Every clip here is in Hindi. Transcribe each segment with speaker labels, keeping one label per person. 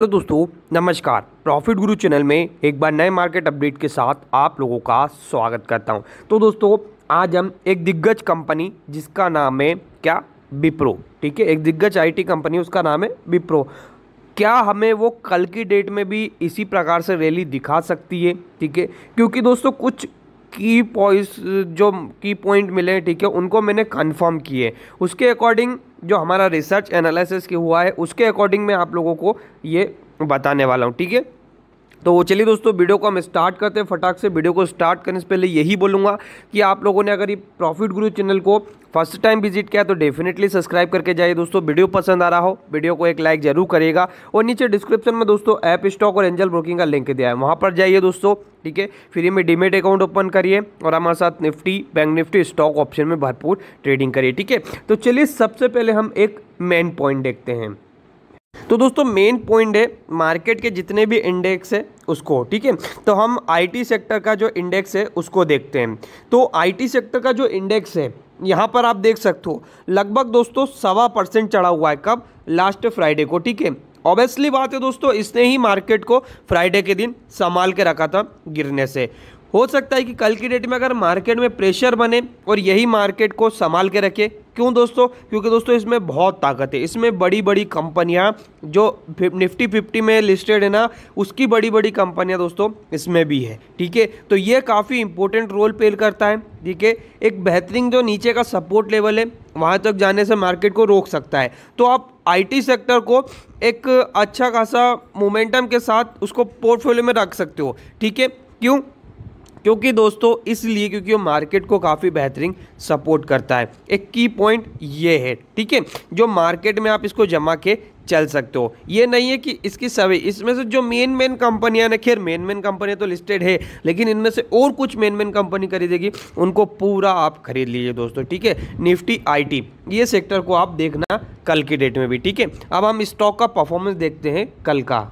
Speaker 1: तो दोस्तों नमस्कार प्रॉफिट गुरु चैनल में एक बार नए मार्केट अपडेट के साथ आप लोगों का स्वागत करता हूं तो दोस्तों आज हम एक दिग्गज कंपनी जिसका नाम है क्या विप्रो ठीक है एक दिग्गज आईटी कंपनी उसका नाम है विप्रो क्या हमें वो कल की डेट में भी इसी प्रकार से रैली दिखा सकती है ठीक है क्योंकि दोस्तों कुछ की पॉइंट्स जो की पॉइंट मिले हैं ठीक है उनको मैंने कंफर्म किए उसके अकॉर्डिंग जो हमारा रिसर्च एनालिसिस हुआ है उसके अकॉर्डिंग मैं आप लोगों को ये बताने वाला हूँ ठीक है तो चलिए दोस्तों वीडियो को हम स्टार्ट करते हैं फटाक से वीडियो को स्टार्ट करने से पहले यही बोलूँगा कि आप लोगों ने अगर ये प्रॉफिट गुरु चैनल को फर्स्ट टाइम विजिट किया तो डेफिनेटली सब्सक्राइब करके जाइए दोस्तों वीडियो पसंद आ रहा हो वीडियो को एक लाइक जरूर करेगा और नीचे डिस्क्रिप्शन में दोस्तों ऐप स्टॉक और एंजल ब्रोकिंग का लिंक दिया है वहाँ पर जाइए दोस्तों ठीक है फ्री में डीमेट अकाउंट ओपन करिए और हमारे साथ Nifty bank Nifty stock option में भरपूर ट्रेडिंग करिए ठीक है तो चलिए सबसे पहले हम एक मेन पॉइंट देखते हैं तो दोस्तों मेन पॉइंट है मार्केट के जितने भी इंडेक्स है उसको ठीक है तो हम आईटी सेक्टर का जो इंडेक्स है उसको देखते हैं तो आईटी सेक्टर का जो इंडेक्स है यहाँ पर आप देख सकते हो लगभग दोस्तों सवा परसेंट चढ़ा हुआ है कब लास्ट फ्राइडे को ठीक है ऑब्वियसली बात है दोस्तों इसने ही मार्केट को फ्राइडे के दिन संभाल के रखा था गिरने से हो सकता है कि कल की डेट में अगर मार्केट में प्रेशर बने और यही मार्केट को संभाल के रखे क्यों दोस्तों क्योंकि दोस्तों इसमें बहुत ताकत है इसमें बड़ी बड़ी कंपनियाँ जो निफ्टी फिफ्टी में लिस्टेड है ना उसकी बड़ी बड़ी कंपनियाँ दोस्तों इसमें भी है ठीक है तो ये काफ़ी इंपॉर्टेंट रोल प्ले करता है ठीक है एक बेहतरीन जो नीचे का सपोर्ट लेवल है वहाँ तक जाने से मार्केट को रोक सकता है तो आप आईटी सेक्टर को एक अच्छा खासा मोमेंटम के साथ उसको पोर्टफोलियो में रख सकते हो ठीक है क्यों क्योंकि दोस्तों इसलिए क्योंकि वो मार्केट को काफ़ी बेहतरीन सपोर्ट करता है एक की पॉइंट ये है ठीक है जो मार्केट में आप इसको जमा के चल सकते हो ये नहीं है कि इसकी सभी इसमें से जो मेन मेन कंपनियां ना खैर मेन मेन कंपनियां तो लिस्टेड है लेकिन इनमें से और कुछ मेन मेन कंपनी खरीदेगी उनको पूरा आप खरीद लीजिए दोस्तों ठीक है निफ्टी आईटी ये सेक्टर को आप देखना कल की डेट में भी ठीक है अब हम स्टॉक का परफॉर्मेंस देखते हैं कल का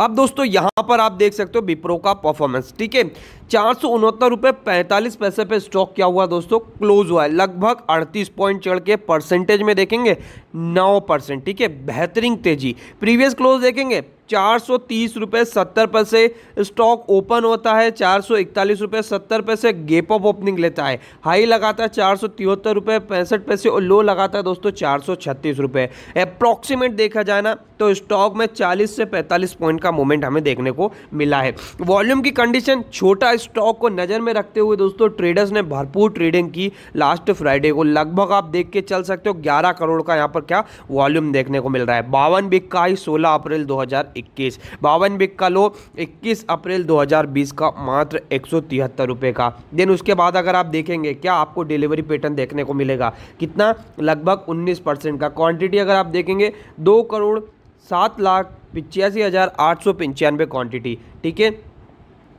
Speaker 1: अब दोस्तों यहाँ पर आप देख सकते हो विप्रो का परफॉर्मेंस ठीक है चार सौ उनहत्तर रुपये पैंतालीस पैसे पे स्टॉक क्या हुआ दोस्तों क्लोज हुआ है लगभग अड़तीस पॉइंट चढ़ के परसेंटेज में देखेंगे नौ परसेंट ठीक है बेहतरीन तेजी प्रीवियस क्लोज देखेंगे चार सौ तीस रुपये सत्तर पैसे स्टॉक ओपन होता है चार सौ इकतालीस रुपये सत्तर पैसे गेप ऑफ ओपनिंग लेता है हाई लगाता है चार सौ तिहत्तर रुपये पैंसठ पैसे और लो लगाता है दोस्तों चार सौ छत्तीस रुपये अप्रॉक्सीमेट देखा जाए ना तो स्टॉक में चालीस से पैंतालीस पॉइंट का मूवमेंट हमें देखने को मिला है वॉल्यूम की कंडीशन छोटा स्टॉक को नज़र में रखते हुए दोस्तों ट्रेडर्स ने भरपूर ट्रेडिंग की लास्ट फ्राइडे को लगभग आप देख के चल सकते हो ग्यारह करोड़ का यहाँ पर क्या वॉल्यूम देखने को मिल रहा है बावन बिक का ही सोलह अप्रैल दो हज़ार इक्कीस बावन बिक का लो इक्कीस अप्रैल दो हज़ार बीस का मात्र एक सौ तिहत्तर रुपए का देन उसके बाद अगर आप देखेंगे क्या आपको डिलीवरी पैटर्न देखने को मिलेगा कितना लगभग उन्नीस परसेंट का क्वांटिटी अगर आप देखेंगे दो करोड़ सात लाख पिचासी हज़ार आठ सौ पंचानवे क्वांटिटी ठीक है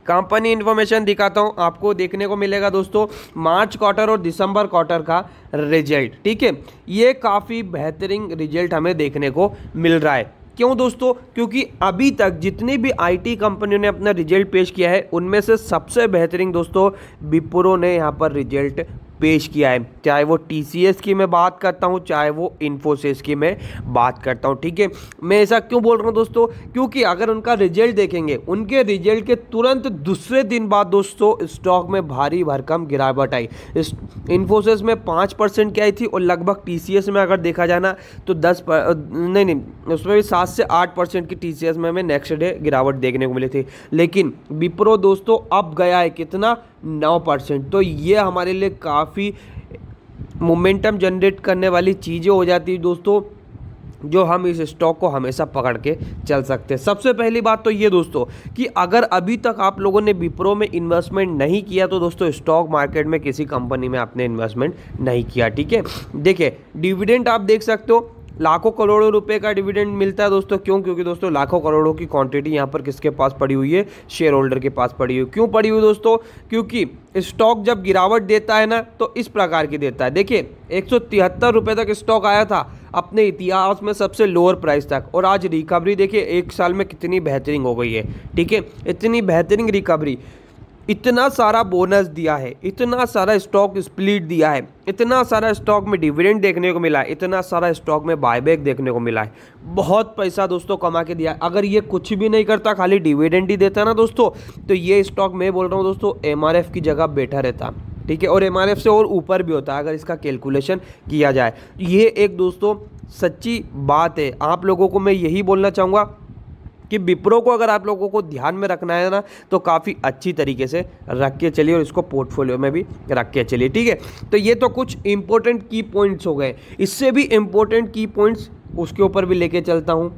Speaker 1: कंपनी इन्फॉर्मेशन दिखाता हूँ आपको देखने को मिलेगा दोस्तों मार्च क्वार्टर और दिसंबर क्वार्टर का रिजल्ट ठीक है ये काफ़ी बेहतरीन रिजल्ट हमें देखने को मिल रहा है क्यों दोस्तों क्योंकि अभी तक जितनी भी आईटी कंपनियों ने अपना रिजल्ट पेश किया है उनमें से सबसे बेहतरीन दोस्तों बिप्रो ने यहाँ पर रिजल्ट पेश किया है चाहे वो टी की मैं बात करता हूँ चाहे वो इन्फोसिस की मैं बात करता हूँ ठीक है मैं ऐसा क्यों बोल रहा हूँ दोस्तों क्योंकि अगर उनका रिजल्ट देखेंगे उनके रिजल्ट के तुरंत दूसरे दिन बाद दोस्तों स्टॉक में भारी भरकम गिरावट आई इन्फोसिस में पाँच परसेंट की आई थी और लगभग टी में अगर देखा जाए ना तो दस पर, नहीं नहीं उसमें भी सात से आठ परसेंट की टी में हमें नेक्स्ट डे गिरावट देखने को मिली थी लेकिन विप्रो दोस्तों अब गया है कितना नौ परसेंट तो ये हमारे लिए काफ़ी मोमेंटम जनरेट करने वाली चीज़ें हो जाती है दोस्तों जो हम इस स्टॉक को हमेशा पकड़ के चल सकते हैं सबसे पहली बात तो ये दोस्तों कि अगर अभी तक आप लोगों ने विप्रो में इन्वेस्टमेंट नहीं किया तो दोस्तों स्टॉक मार्केट में किसी कंपनी में आपने इन्वेस्टमेंट नहीं किया ठीक है देखिए डिविडेंट आप देख सकते हो लाखों करोड़ों रुपए का डिविडेंड मिलता है दोस्तों क्यों क्योंकि दोस्तों लाखों करोड़ों की क्वांटिटी यहाँ पर किसके पास पड़ी हुई है शेयर होल्डर के पास पड़ी हुई क्यों पड़ी हुई दोस्तों क्योंकि स्टॉक जब गिरावट देता है ना तो इस प्रकार की देता है देखिए एक सौ तक स्टॉक आया था अपने इतिहास में सबसे लोअर प्राइस तक और आज रिकवरी देखिए एक साल में कितनी बेहतरीन हो गई है ठीक है इतनी बेहतरीन रिकवरी इतना सारा बोनस दिया है इतना सारा स्टॉक स्प्लिट दिया है इतना सारा स्टॉक में डिविडेंड देखने को मिला है इतना सारा स्टॉक में बायबैक देखने को मिला है बहुत पैसा दोस्तों कमा के दिया अगर ये कुछ भी नहीं करता खाली डिविडेंड ही देता ना दोस्तों तो ये स्टॉक मैं बोल रहा हूँ दोस्तों एम की जगह बैठा रहता ठीक है और एम से और ऊपर भी होता है अगर इसका कैलकुलेशन किया जाए ये एक दोस्तों सच्ची बात है आप लोगों को मैं यही बोलना चाहूँगा कि विप्रो को अगर आप लोगों को ध्यान में रखना है ना तो काफ़ी अच्छी तरीके से रख के चलिए और इसको पोर्टफोलियो में भी रख के चलिए ठीक है तो ये तो कुछ इंपॉर्टेंट की पॉइंट्स हो गए इससे भी इंपॉर्टेंट की पॉइंट्स उसके ऊपर भी लेके चलता हूँ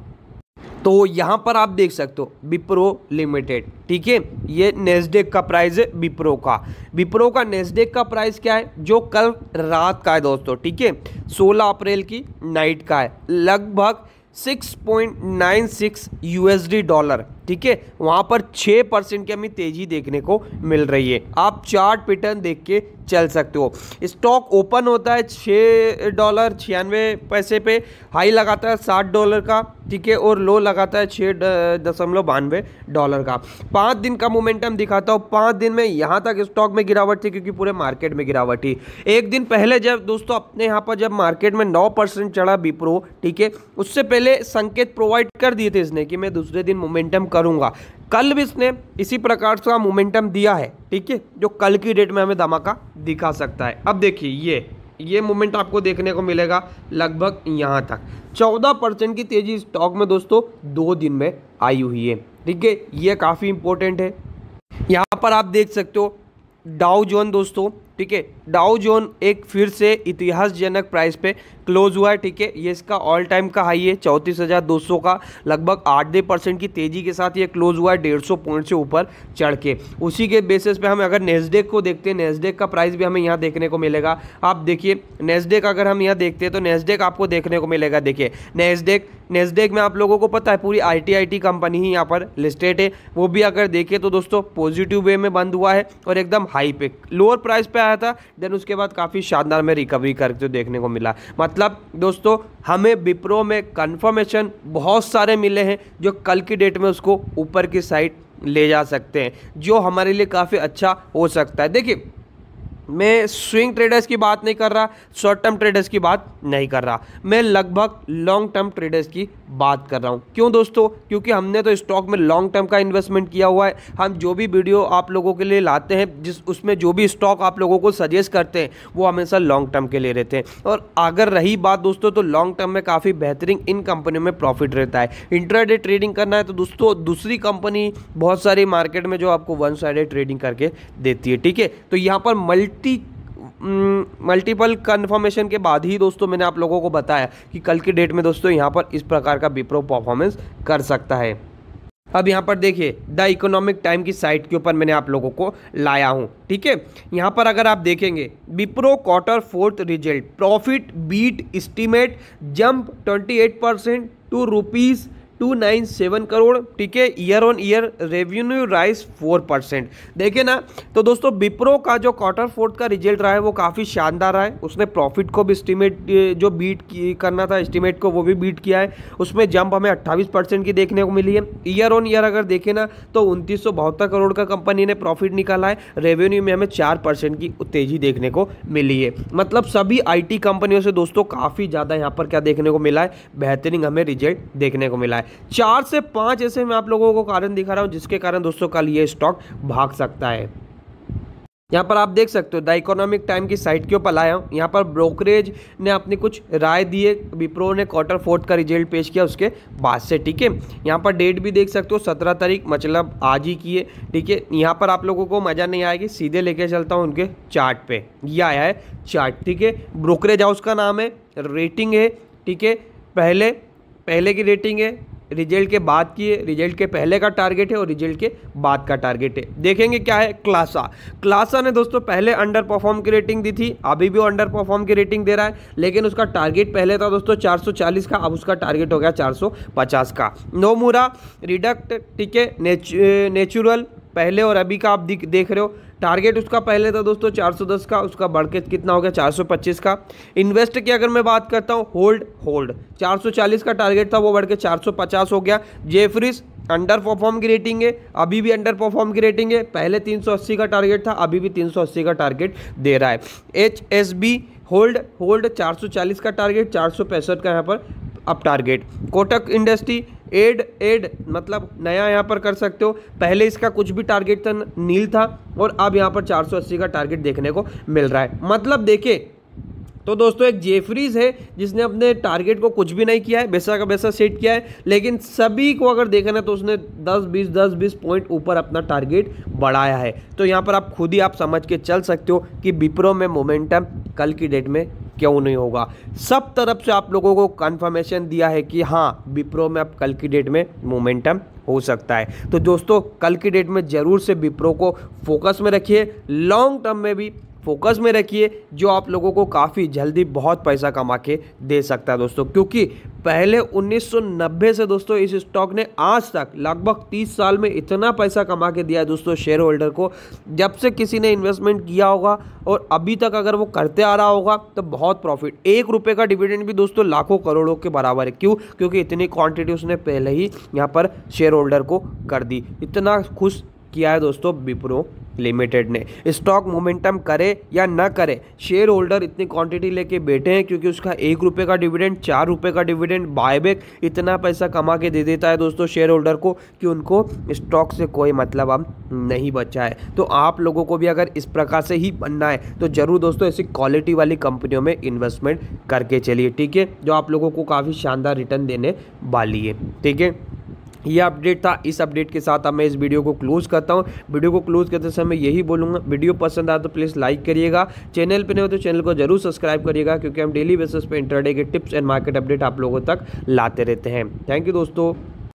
Speaker 1: तो यहाँ पर आप देख सकते हो विप्रो लिमिटेड ठीक है ये नेस्डेक का प्राइस है विप्रो का विप्रो का नेस्डेक का प्राइस क्या है जो कल रात का है दोस्तों ठीक है 16 अप्रैल की नाइट का है लगभग 6.96 यूएसडी डॉलर ठीक है वहाँ पर छः परसेंट की हमें तेज़ी देखने को मिल रही है आप चार्ट पैटर्न देख के चल सकते हो स्टॉक ओपन होता है छः डॉलर छियानवे पैसे पे हाई लगाता है साठ डॉलर का ठीक है और लो लगाता है छः दशमलव बानवे डॉलर का पाँच दिन का मोमेंटम दिखाता हूँ पाँच दिन में यहाँ तक स्टॉक में गिरावट थी क्योंकि पूरे मार्केट में गिरावट थी एक दिन पहले जब दोस्तों अपने यहाँ पर जब मार्केट में नौ परसेंट चढ़ा बीप्रो ठीक है उससे पहले संकेत प्रोवाइड कर दिए थे इसने कि मैं दूसरे दिन मोमेंटम करूँगा कल भी इसने इसी प्रकार से मोमेंटम दिया है ठीक है जो कल की डेट में हमें धमाका दिखा सकता है अब देखिए ये ये मोमेंट आपको देखने को मिलेगा लगभग यहाँ तक चौदह परसेंट की तेज़ी स्टॉक में दोस्तों दो दिन में आई हुई है ठीक है ये काफ़ी इंपॉर्टेंट है यहाँ पर आप देख सकते हो डाउ जोन दोस्तों ठीक है डाउ जोन एक फिर से इतिहासजनक प्राइस पे क्लोज हुआ है ठीक है ये इसका ऑल टाइम का हाई है चौंतीस हज़ार दो सौ का लगभग आठ दे परसेंट की तेज़ी के साथ ये क्लोज हुआ है डेढ़ सौ पॉइंट से ऊपर चढ़ के उसी के बेसिस पे हम अगर नेस्डेक को देखते हैं नेस्डेक का प्राइस भी हमें यहाँ देखने को मिलेगा आप देखिए नेस्डेक अगर हम यहाँ देखते हैं तो नेस्डेक आपको देखने को मिलेगा देखिए नेस्डेक नेस्डेक में आप लोगों को पता है पूरी टी कंपनी ही यहाँ पर लिस्टेड है वो भी अगर देखें तो दोस्तों पॉजिटिव वे में बंद हुआ है और एकदम हाई पे लोअर प्राइस पर आया था देन उसके बाद काफ़ी शानदार में रिकवरी करते देखने को मिला मतलब दोस्तों हमें विप्रो में कंफर्मेशन बहुत सारे मिले हैं जो कल की डेट में उसको ऊपर की साइड ले जा सकते हैं जो हमारे लिए काफ़ी अच्छा हो सकता है देखिए मैं स्विंग ट्रेडर्स की बात नहीं कर रहा शॉर्ट टर्म ट्रेडर्स की बात नहीं कर रहा मैं लगभग लॉन्ग टर्म ट्रेडर्स की बात कर रहा हूँ क्यों दोस्तों क्योंकि हमने तो स्टॉक में लॉन्ग टर्म का इन्वेस्टमेंट किया हुआ है हम जो भी वीडियो आप लोगों के लिए लाते हैं जिस उसमें जो भी स्टॉक आप लोगों को सजेस्ट करते हैं वो हमेशा लॉन्ग टर्म के लिए रहते हैं और अगर रही बात दोस्तों तो लॉन्ग टर्म में काफ़ी बेहतरीन इन कंपनियों में प्रॉफिट रहता है इंट्राडे ट्रेडिंग करना है तो दोस्तों दूसरी कंपनी बहुत सारी मार्केट में जो आपको वन साइडेड ट्रेडिंग करके देती है ठीक है तो यहाँ पर मल्टी मल्टी मल्टीपल कन्फर्मेशन के बाद ही दोस्तों मैंने आप लोगों को बताया कि कल के डेट में दोस्तों यहाँ पर इस प्रकार का विप्रो परफॉर्मेंस कर सकता है अब यहाँ पर देखिए द इकोनॉमिक टाइम की साइट के ऊपर मैंने आप लोगों को लाया हूँ ठीक है यहाँ पर अगर आप देखेंगे Wipro quarter fourth result profit beat estimate jump 28 percent to rupees seven crore ठीक है year on year revenue rise 4 percent देखे ना तो दोस्तों बिप्रो का जो क्वार्टर फोर्थ का रिजल्ट रहा है वो काफ़ी शानदार रहा है उसने प्रॉफिट को भी एस्टिमेट जो बीट करना था एस्टिमेट को वो भी बीट किया है उसमें जंप हमें अट्ठाईस परसेंट की देखने को मिली है ईयर ऑन ईयर अगर देखें ना तो उनतीस करोड़ का कंपनी ने प्रॉफिट निकाला है रेवेन्यू में हमें चार परसेंट की तेजी देखने को मिली है मतलब सभी आई कंपनियों से दोस्तों काफ़ी ज़्यादा यहाँ पर क्या देखने को मिला है बेहतरीन हमें रिजल्ट देखने को मिला है चार से पाँच ऐसे मैं आप लोगों को कारण दिखा रहा हूँ जिसके कारण दोस्तों कल ये स्टॉक भाग सकता है यहाँ पर आप देख सकते हो द इकोनॉमिक टाइम की साइट के ऊपर लाया हूँ यहाँ पर ब्रोकरेज ने अपनी कुछ राय दिए विप्रो ने क्वार्टर फोर्थ का रिजल्ट पेश किया उसके बाद से ठीक है यहाँ पर डेट भी देख सकते हो सत्रह तारीख मतलब आज ही की है ठीक है यहाँ पर आप लोगों को मज़ा नहीं आएगी सीधे लेके चलता हूँ उनके चार्ट पे ये आया है चार्ट ठीक है ब्रोकरेज हाउस का नाम है रेटिंग है ठीक है पहले पहले की रेटिंग है रिजल्ट के बाद की है रिजल्ट के पहले का टारगेट है और रिजल्ट के बाद का टारगेट है देखेंगे क्या है क्लासा क्लासा ने दोस्तों पहले अंडर परफॉर्म की रेटिंग दी थी अभी भी वो अंडर परफॉर्म की रेटिंग दे रहा है लेकिन उसका टारगेट पहले था दोस्तों 440 का अब उसका टारगेट हो गया 450 का नोमूरा रिडक्ट ठीक है नेचुरल पहले और अभी का आप देख रहे हो टारगेट उसका पहले था दोस्तों 410 का उसका बढ़ के कितना हो गया 425 का इन्वेस्ट की अगर मैं बात करता हूँ होल्ड होल्ड 440 का टारगेट था वो बढ़ के 450 हो गया जेफ्रिस अंडर परफॉर्म की रेटिंग है अभी भी अंडर परफॉर्म की रेटिंग है पहले 380 का टारगेट था अभी भी 380 का टारगेट दे रहा है H S B hold hold चालीस का टारगेट चार का यहाँ पर अब target Kotak industry add add मतलब नया यहाँ पर कर सकते हो पहले इसका कुछ भी टारगेट था नील था और अब यहाँ पर 480 का टारगेट देखने को मिल रहा है मतलब देखे तो दोस्तों एक जेफरीज है जिसने अपने टारगेट को कुछ भी नहीं किया है वैसा का वैसा सेट किया है लेकिन सभी को अगर देखना है तो उसने 10 20 10 20 पॉइंट ऊपर अपना टारगेट बढ़ाया है तो यहाँ पर आप खुद ही आप समझ के चल सकते हो कि विप्रो में मोमेंटम कल की डेट में क्यों नहीं होगा सब तरफ से आप लोगों को कंफर्मेशन दिया है कि हाँ विप्रो में अब कल की डेट में मोमेंटम हो सकता है तो दोस्तों कल की डेट में ज़रूर से विप्रो को फोकस में रखिए लॉन्ग टर्म में भी फोकस में रखिए जो आप लोगों को काफ़ी जल्दी बहुत पैसा कमा के दे सकता है दोस्तों क्योंकि पहले 1990 से दोस्तों इस स्टॉक ने आज तक लगभग 30 साल में इतना पैसा कमा के दिया है दोस्तों शेयर होल्डर को जब से किसी ने इन्वेस्टमेंट किया होगा और अभी तक अगर वो करते आ रहा होगा तो बहुत प्रॉफिट एक रुपये का डिविडेंड भी दोस्तों लाखों करोड़ों के बराबर है क्यों क्योंकि इतनी क्वान्टिटी उसने पहले ही यहाँ पर शेयर होल्डर को कर दी इतना खुश किया है दोस्तों विप्रो लिमिटेड ने स्टॉक मोमेंटम करे या ना करे शेयर होल्डर इतनी क्वांटिटी लेके बैठे हैं क्योंकि उसका एक रुपये का डिविडेंड चार रुपये का डिविडेंड बायबैक इतना पैसा कमा के दे देता है दोस्तों शेयर होल्डर को कि उनको स्टॉक से कोई मतलब अब नहीं बचा है तो आप लोगों को भी अगर इस प्रकार से ही बनना है तो ज़रूर दोस्तों ऐसी क्वालिटी वाली कंपनियों में इन्वेस्टमेंट करके चलिए ठीक है जो आप लोगों को काफ़ी शानदार रिटर्न देने वाली है ठीक है ये अपडेट था इस अपडेट के साथ अब मैं इस वीडियो को क्लोज करता हूँ वीडियो को क्लोज करते समय यही बोलूँगा वीडियो पसंद आए तो प्लीज़ लाइक करिएगा चैनल पर नहीं हो तो चैनल को जरूर सब्सक्राइब करिएगा क्योंकि हम डेली बेसिस पे इंटरडे के टिप्स एंड मार्केट अपडेट आप लोगों तक लाते रहते हैं थैंक यू दोस्तों